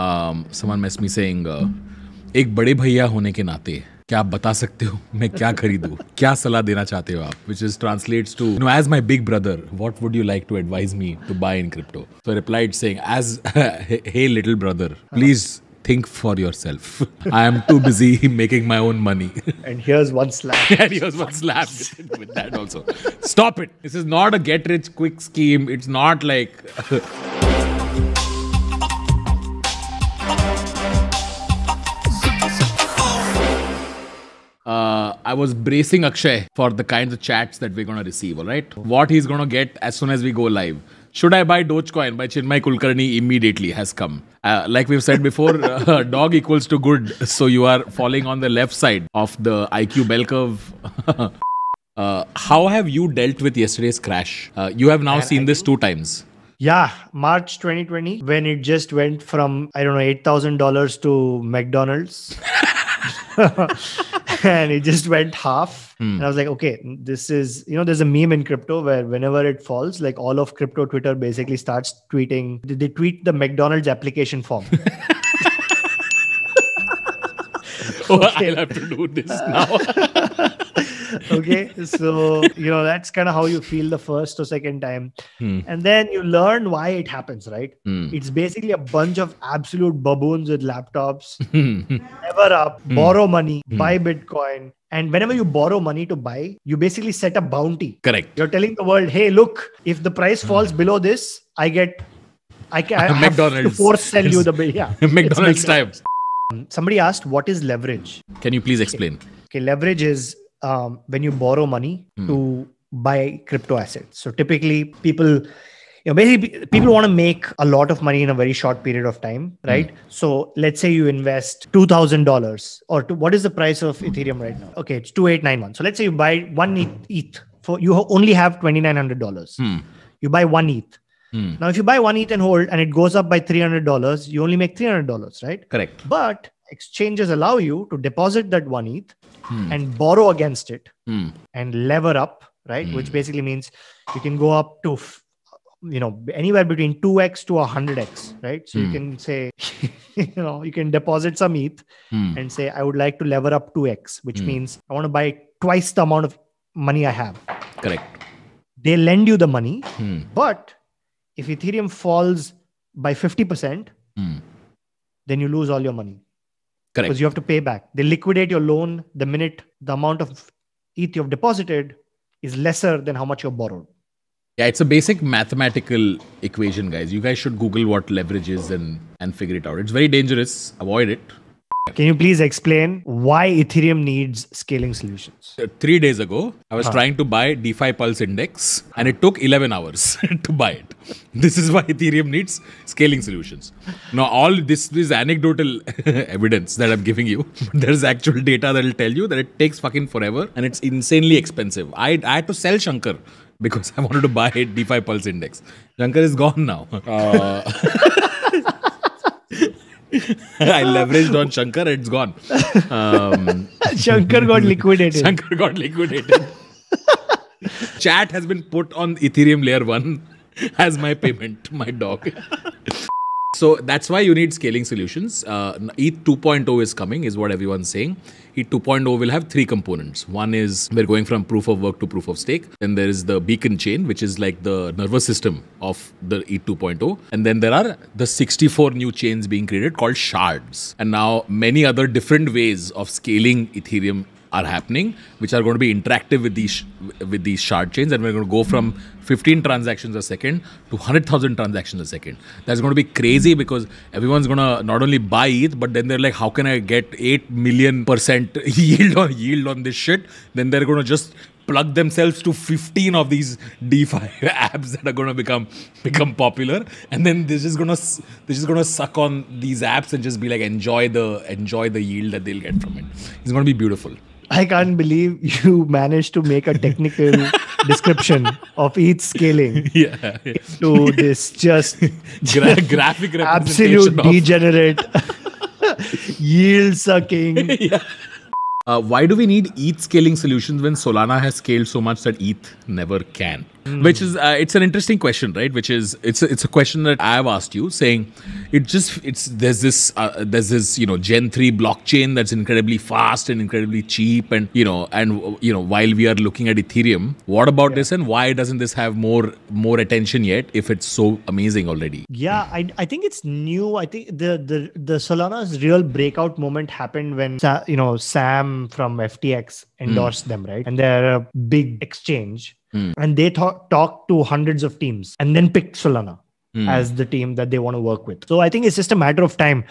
समन मैसमी saying एक बड़े भैया होने के नाते क्या आप बता सकते हो मैं क्या खरीदूं क्या सलाह देना चाहते हो आप which is translates to no as my big brother what would you like to advise me to buy in crypto so replied saying as hey little brother please think for yourself. I am too busy making my own money. And here's one slap. and here's one slap with that also. Stop it. This is not a get rich quick scheme. It's not like. I was bracing Akshay for the kinds of chats that we're going to receive, all right? What he's going to get as soon as we go live. Should I buy Dogecoin by Chinmay Kulkarni immediately has come. Uh, like we've said before, uh, dog equals to good. So you are falling on the left side of the IQ bell curve. uh, how have you dealt with yesterday's crash? Uh, you have now and seen this two times. Yeah, March 2020, when it just went from, I don't know, $8,000 to McDonald's. and it just went half. Hmm. And I was like, okay, this is, you know, there's a meme in crypto where whenever it falls, like all of crypto Twitter basically starts tweeting, they tweet the McDonald's application form. okay. I'll have to do this now. okay. So, you know, that's kind of how you feel the first or second time. Hmm. And then you learn why it happens, right? Hmm. It's basically a bunch of absolute baboons with laptops, hmm. never up, hmm. borrow money, hmm. buy Bitcoin, and whenever you borrow money to buy, you basically set a bounty. Correct. You're telling the world, hey, look, if the price falls below this, I get, I can, I McDonald's. to force sell it's, you the bill. Yeah, McDonald's, McDonald's. time. Um, somebody asked, what is leverage? Can you please explain? Okay, okay leverage is um, when you borrow money mm. to buy crypto assets. So typically, people you know, basically people want to make a lot of money in a very short period of time, hmm. right? Mm. So let's say you invest two thousand dollars, or to, what is the price of Ethereum right now? Okay, it's two eight nine one. So let's say you buy one ETH, for you only have twenty nine hundred dollars. Mm. You buy one ETH. Mm. Now, if you buy one ETH and hold and it goes up by $300, you only make $300, right? Correct. But exchanges allow you to deposit that one ETH mm. and borrow against it mm. and lever up, right? Hmm. Which basically means you can go up to, you know, anywhere between 2x to 100x, right? So you hmm. can say, you know, you can deposit some ETH hmm. and say, I would like to lever up 2x, which means I want to buy twice the amount of money I have. Correct. They lend you the money, but if Ethereum falls by 50%, mm. then you lose all your money. Correct. Because you have to pay back. They liquidate your loan the minute the amount of ETH you've deposited is lesser than how much you've borrowed. Yeah, it's a basic mathematical equation, guys. You guys should Google what leverage is and, and figure it out. It's very dangerous. Avoid it. Can you please explain why Ethereum needs scaling solutions? Uh, three days ago, I was huh. trying to buy DeFi Pulse Index and it took 11 hours to buy it. This is why Ethereum needs scaling solutions. Now, all this is anecdotal evidence that I'm giving you. There's actual data that'll tell you that it takes fucking forever and it's insanely expensive. I, I had to sell Shankar because I wanted to buy DeFi Pulse Index. Shankar is gone now. Uh. I leveraged on Shankar, it's gone. Um, Shankar got liquidated. Shankar got liquidated. Chat has been put on Ethereum layer 1 as my payment, my dog. So that's why you need scaling solutions. Uh, ETH 2.0 is coming, is what everyone's saying. ETH 2.0 will have three components. One is we're going from proof of work to proof of stake. Then there is the beacon chain, which is like the nervous system of the ETH 2.0. And then there are the 64 new chains being created called shards. And now many other different ways of scaling Ethereum are happening, which are going to be interactive with these with these shard chains, and we're going to go from 15 transactions a second to 100,000 transactions a second. That's going to be crazy because everyone's going to not only buy ETH, but then they're like, how can I get 8 million percent yield on yield on this shit? Then they're going to just plug themselves to 15 of these DeFi apps that are going to become become popular, and then they're just going to this is going to suck on these apps and just be like enjoy the enjoy the yield that they'll get from it. It's going to be beautiful. I can't believe you managed to make a technical description of each scaling. Yeah. yeah. To this just, Gra- just graphic absolute of- degenerate yield sucking. Yeah. Uh, why do we need ETH scaling solutions when Solana has scaled so much that ETH never can? mm. which is uh, it's an interesting question, right? Which is it's a, it's a question that I've asked you, saying it just it's there's this uh, there's this you know Gen three blockchain that's incredibly fast and incredibly cheap, and you know and you know while we are looking at Ethereum, what about yeah. this and why doesn't this have more more attention yet if it's so amazing already? Yeah, I I think it's new. I think the the the Solana's real breakout moment happened when you know Sam from FTX hmm. endorsed mm. them, right? And they're a big exchange Mm. And they talk talked to hundreds of teams and then picked Solana mm. as the team that they want to work with. So I think it's just a matter of time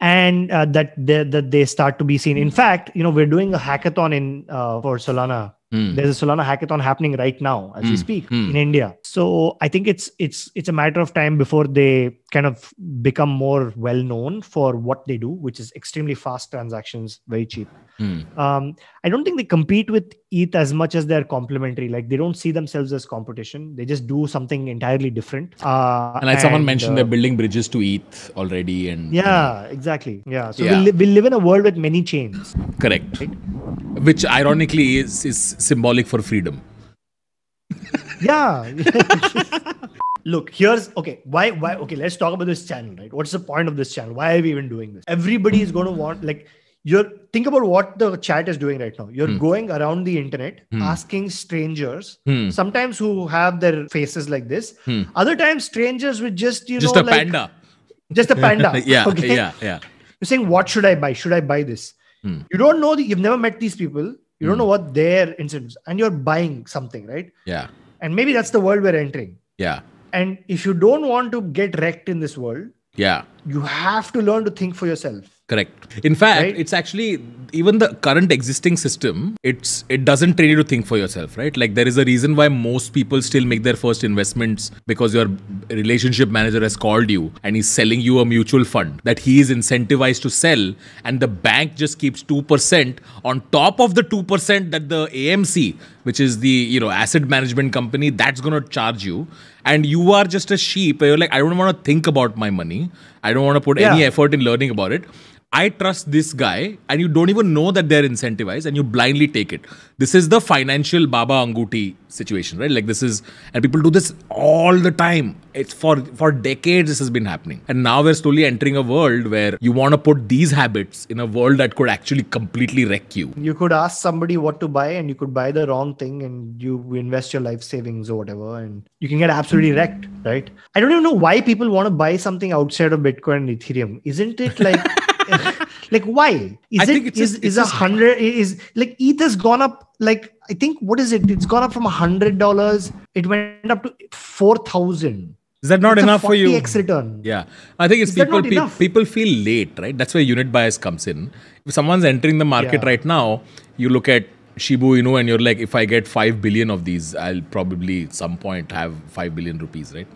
and uh, that, they, that they start to be seen. In fact, you know, we're doing a hackathon in uh, for Solana Mm. There's a Solana hackathon happening right now as mm. we hmm. speak mm. in India. So I think it's it's it's a matter of time before they kind of become more well known for what they do, which is extremely fast transactions, very cheap. Hmm. Um, I don't think they compete with eat as much as they're complementary. Like they don't see themselves as competition. They just do something entirely different. Uh, and like and, someone mentioned, uh, they're building bridges to eat already. And yeah, exactly. Yeah. So yeah. We, li- we, live in a world with many chains. Correct. Right? Which ironically is, is symbolic for freedom. yeah. Look, here's okay. Why? Why? Okay, let's talk about this channel, right? What's the point of this channel? Why are we even doing this? Everybody is going to want like you're think about what the chat is doing right now you're hmm. going around the internet hmm. asking strangers hmm. sometimes who have their faces like this other times strangers with just you just know a like, panda just a panda yeah okay? yeah yeah you're saying what should i buy should i buy this you don't know the, you've never met these people you don't know what their incidents and you're buying something right yeah and maybe that's the world we're entering yeah and if you don't want to get wrecked in this world yeah you have to learn to think for yourself Correct. In fact, right? it's actually even the current existing system, it's it doesn't train you to think for yourself, right? Like there is a reason why most people still make their first investments because your relationship manager has called you and he's selling you a mutual fund that he is incentivized to sell and the bank just keeps 2% on top of the 2% that the AMC, which is the, you know, asset management company, that's going to charge you and you are just a sheep. You're like I don't want to think about my money. I don't want to put yeah. any effort in learning about it. I trust this guy, and you don't even know that they're incentivized, and you blindly take it. This is the financial Baba Anguti situation, right? Like this is, and people do this all the time. It's for for decades this has been happening, and now we're slowly entering a world where you want to put these habits in a world that could actually completely wreck you. You could ask somebody what to buy, and you could buy the wrong thing, and you invest your life savings or whatever, and you can get absolutely wrecked, right? I don't even know why people want to buy something outside of Bitcoin and Ethereum. Isn't it like like why is I it it's is, a hundred is like ETH has gone up like I think what is it? It's gone up from a hundred dollars. It went up to four thousand. Is that not it's enough for you? return. Yeah, I think it's is people. Pe- people feel late, right? That's where unit bias comes in. If someone's entering the market yeah. right now, you look at Shibu Inu and you're like, if I get five billion of these, I'll probably at some point have five billion rupees, right?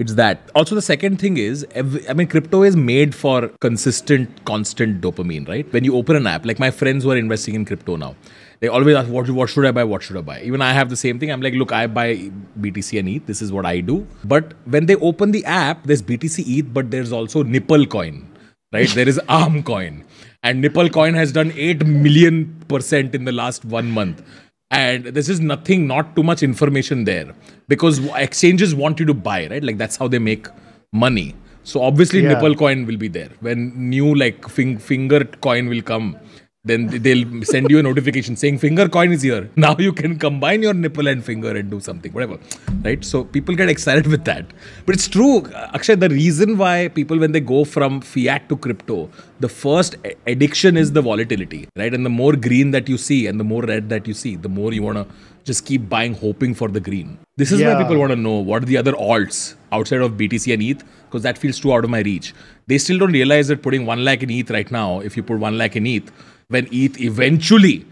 it's that. Also, the second thing is, I mean, crypto is made for consistent, constant dopamine, right? When you open an app, like my friends who are investing in crypto now, they always ask, what, what should I buy? What should I buy? Even I have the same thing. I'm like, look, I buy BTC and ETH. This is what I do. But when they open the app, there's BTC ETH, but there's also Nipple coin, right? there is ARM coin. And Nipple coin has done 8 million percent in the last one month and this is nothing not too much information there because exchanges want you to buy right like that's how they make money so obviously yeah. nipple coin will be there when new like fing- finger coin will come then they'll send you a notification saying finger coin is here now you can combine your nipple and finger and do something whatever right so people get excited with that but it's true akshay the reason why people when they go from fiat to crypto the first addiction is the volatility right and the more green that you see and the more red that you see the more you want to just keep buying hoping for the green this is yeah. why people want to know what are the other alts outside of BTC and ETH because that feels too out of my reach. They still don't realize that putting 1 lakh in ETH right now, if you put 1 lakh in ETH, when ETH eventually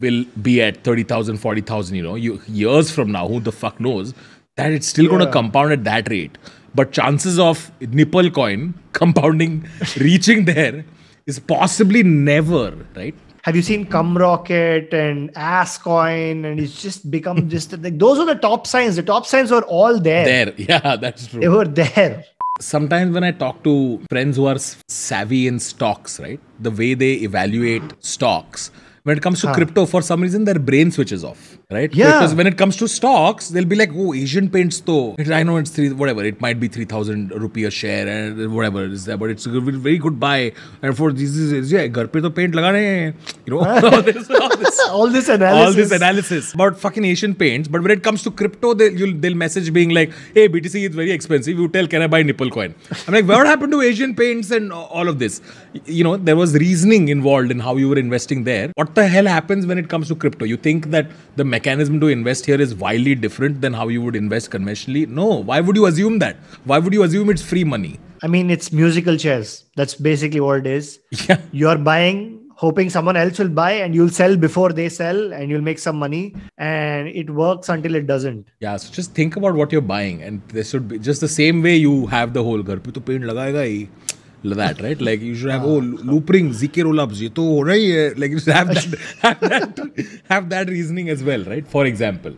will be at 30,000, 40,000, you know, you, years from now, who the fuck knows, that it's still yeah. going to compound at that rate. But chances of Nipple coin compounding, reaching there is possibly never, right? Have you seen Cum Rocket and Ass Coin? And it's just become just like those are the top signs. The top signs were all there. There, yeah, that's true. They were there sometimes when I talk to friends who are savvy in stocks, right, the way they evaluate stocks, when it comes to huh. crypto, for some reason, their brain switches off right? Yeah. Because when it comes to stocks, they'll be like, oh, Asian Paints, though. I know it's three, whatever, it might be 3,000 rupee a share and whatever is there, but it's a very good buy. And for this is, yeah, ghar to paint laga You know, all, this, all, this, all this analysis. All this analysis about fucking Asian Paints. But when it comes to crypto, they, will message being like, hey, BTC is very expensive. You tell, can I buy nipple coin? I'm like, what happened to Asian Paints and all of this? You know, there was reasoning involved in how you were investing there. What the hell happens when it comes to crypto? You think that the mechanism to invest here is wildly different than how you would invest conventionally? No. Why would you assume that? Why would you assume it's free money? I mean, it's musical chairs. That's basically what it is. Yeah. You're buying hoping someone else will buy and you'll sell before they sell and you'll make some money and it works until it doesn't yeah so just think about what you're buying and this should be just the same way you have the whole ghar pe to paint that, right? Like you should have oh looping ring, zk roll ups. Like you should have that, have that, have that reasoning as well, right? For example.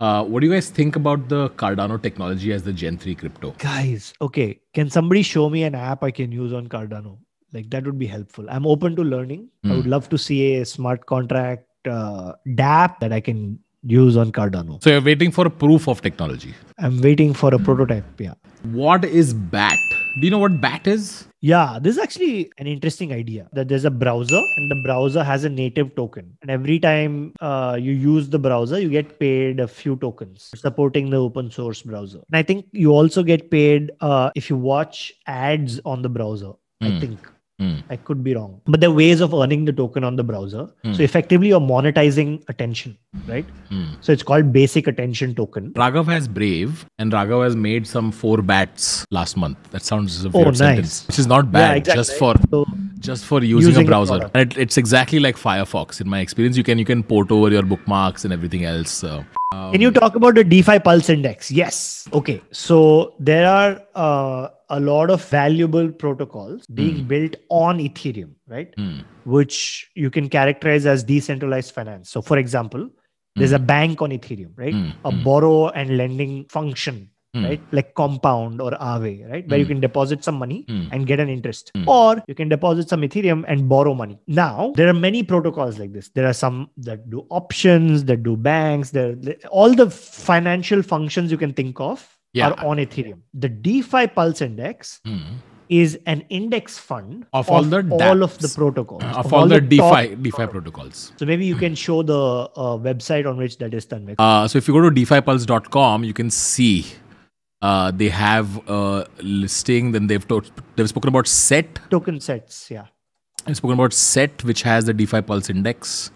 Uh, what do you guys think about the Cardano technology as the Gen 3 crypto? Guys, okay. Can somebody show me an app I can use on Cardano? Like that would be helpful. I'm open to learning. Mm. I hmm. would love to see a smart contract uh, DApp that I can use on Cardano. So you're waiting for a proof of technology? I'm waiting for a prototype. Yeah. What is BAT? Do you know what BAT is? Yeah, this is actually an interesting idea that there's a browser and the browser has a native token. And every time uh, you use the browser, you get paid a few tokens supporting the open source browser. And I think you also get paid uh, if you watch ads on the browser. Mm. I hmm. think Mm. I could be wrong. But there are ways of earning the token on the browser. Mm. So effectively, you're monetizing attention, right? Mm. So it's called basic attention token. Raghav has Brave and Raghav has made some four bats last month. That sounds a weird oh, nice. sentence. Which is not bad yeah, exactly. just for so, just for using, using a browser. It, it's exactly like Firefox. In my experience, you can you can port over your bookmarks and everything else. So. Uh, um, can you talk about the DeFi Pulse Index? Yes. Okay. So there are uh, a lot of valuable protocols being mm. built on Ethereum, right? Mm. Which you can characterize as decentralized finance. So, for example, there's a hmm. bank on Ethereum, right? Hmm. A hmm. borrow and lending function right? Like Compound or Aave, right? Where mm. you can deposit some money mm. and get an interest, mm. or you can deposit some Ethereum and borrow money. Now, there are many protocols like this. There are some that do options, that do banks, there all the financial functions you can think of yeah. are on Ethereum. The DeFi Pulse Index mm. is an index fund of, of all the all of the protocols uh, of, of, all, all the, the, DeFi DeFi protocols. So maybe you hmm. can show the uh, website on which that is done. Uh, so if you go to DeFiPulse.com, you can see. Uh, they have a listing. Then they've they've spoken about set token sets. Yeah, they've spoken about set, which has the DeFi Pulse Index.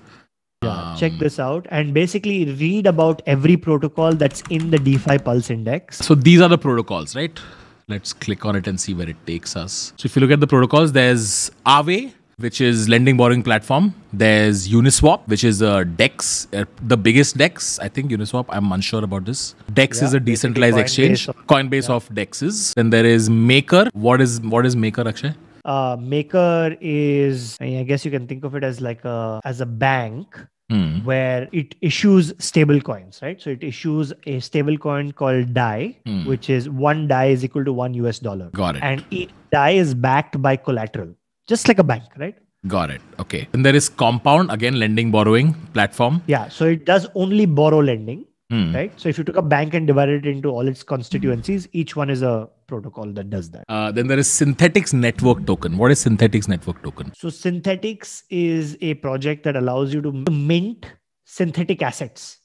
Yeah, um, check this out and basically read about every protocol that's in the DeFi Pulse Index. So these are the protocols, right? Let's click on it and see where it takes us. So if you look at the protocols, there's Aave, which is lending borrowing platform. There's Uniswap, which is a DEX, uh, the biggest DEX. I think Uniswap. I'm unsure about this. DEX yeah, is a decentralized Coinbase exchange, Coinbase yeah. of DEXs. Then there is Maker. What is what is Maker, Akshay? uh, maker is I, guess you can think of it as like a as a bank Mm. where it issues stable coins, right? So it issues a stable coin called DAI, mm. which is one DAI is equal to one US dollar. Got it. And each DAI is backed by collateral, just like a bank, right? Got it. Okay. And there is Compound, again, lending borrowing platform. Yeah. So it does only borrow lending. Hmm. Right. So if you took a bank and divided it into all its constituencies, hmm. each one is a protocol that does that. Uh, then there is Synthetics Network Token. What is Synthetics Network Token? So Synthetics is a project that allows you to mint synthetic assets.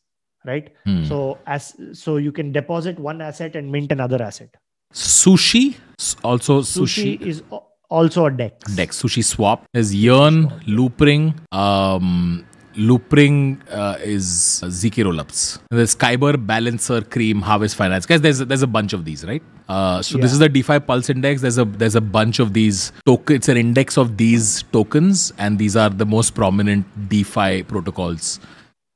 Right. Hmm. So as so you can deposit one asset and mint another asset. Sushi also sushi, sushi is also a dex. Dex sushi swap is Yearn, Loopring, um, Loopring uh, is uh, ZK Rollups. There's Kyber Balancer Cream Harvest Finance. Guys, there's there's a bunch of these, right? Uh, so yeah. this is the DeFi Pulse Index. There's a there's a bunch of these tokens. It's an index of these tokens, and these are the most prominent DeFi protocols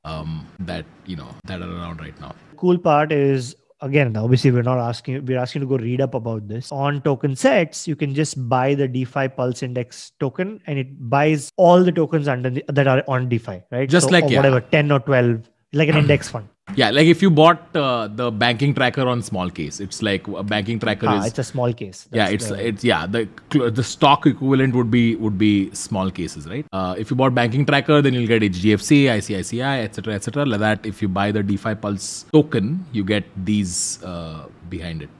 um, that you know that are around right now. Cool part is again, obviously we're not asking, we're asking to go read up about this. On token sets, you can just buy the DeFi Pulse Index token and it buys all the tokens under the, that are on DeFi, right? Just so, like, yeah. whatever, 10 or 12 like an index fund yeah like if you bought uh, the banking tracker on small case it's like a banking tracker ah, is it's a small case That's yeah it's the, it's yeah the the stock equivalent would be would be small cases right uh, if you bought banking tracker then you'll get hdfc icici etc etc like that if you buy the defi pulse token you get these uh, behind it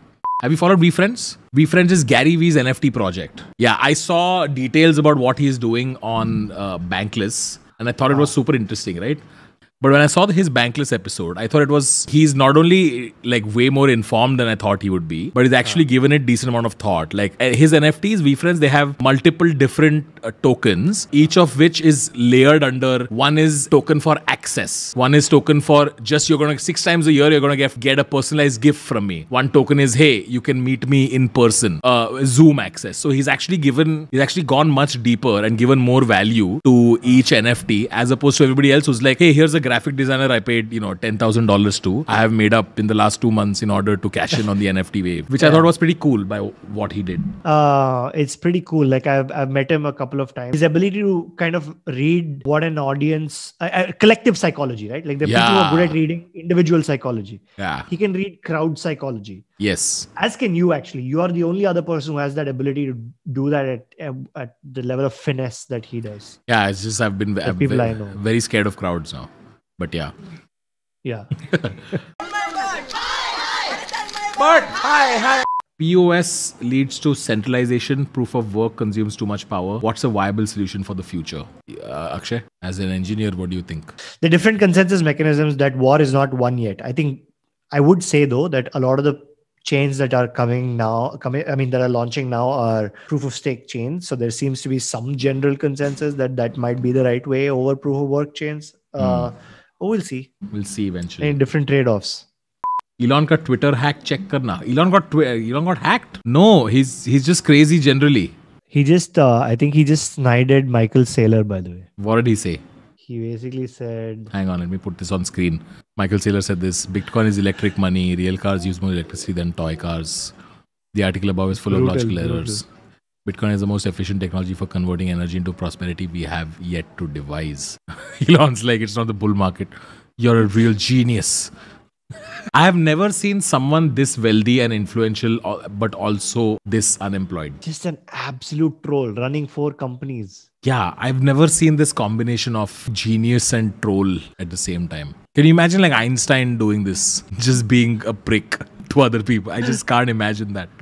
have you followed WeFriends? WeFriends is Gary Vee's NFT project. Yeah, I saw details about what he's doing on uh, Bankless and I thought it was ah. super interesting, right? But when I saw his Bankless episode, I thought it was he's not only like way more informed than I thought he would be, but he's actually yeah. given it decent amount of thought. Like eh, his NFTs, VFriends, they have multiple different uh, tokens, each of which is layered under. One is token for access. One is token for just you're gonna six times a year you're gonna get get a personalized gift from me. One token is hey you can meet me in person. Uh, Zoom access. So he's actually given he's actually gone much deeper and given more value to each NFT as opposed to everybody else who's like hey here's a graphic designer I paid, you know, $10,000 to, I have made up in the last two months in order to cash in on the NFT wave, which yeah. I thought was pretty cool by what he did. Uh, it's pretty cool. Like I've, I've met him a couple of times. His ability to kind of read what an audience, uh, uh, collective psychology, right? Like the yeah. people who are good at reading individual psychology. Yeah. He can read crowd psychology. Yes. As can you actually. You are the only other person who has that ability to do that at, at the level of finesse that he does. Yeah, it's just I've been, I've been very scared of crowds now. But yeah. Yeah. but hi, hi. POS leads to centralization, proof of work consumes too much power. What's a viable solution for the future? Uh, Akshay, as an engineer, what do you think? The different consensus mechanisms that war is not won yet. I think I would say though that a lot of the chains that are coming now coming i mean that are launching now are proof of stake chains so there seems to be some general consensus that that might be the right way over proof of work chains mm. uh, hmm. Oh, we'll see. We'll see eventually. different trade-offs. Elon got Twitter hack check करना. Elon got twi- uh, Elon got hacked. No, he's he's just crazy generally. He just uh, I think he just snided Michael Saylor by the way. What did he say? He basically said. Hang on, let me put this on screen. Michael Saylor said this: Bitcoin is electric money. Real cars use more electricity than toy cars. The article above is full brutal, of logical brutal. errors. Bitcoin is the most efficient technology for converting energy into prosperity we have yet to devise. Elon's like, it's not the bull market. You're a real genius. I have never seen someone this wealthy and influential, uh, but also this unemployed. Just an absolute troll running four companies. Yeah, I've never seen this combination of genius and troll at the same time. Can you imagine like Einstein doing this? Just being a prick to other people. I just can't imagine that.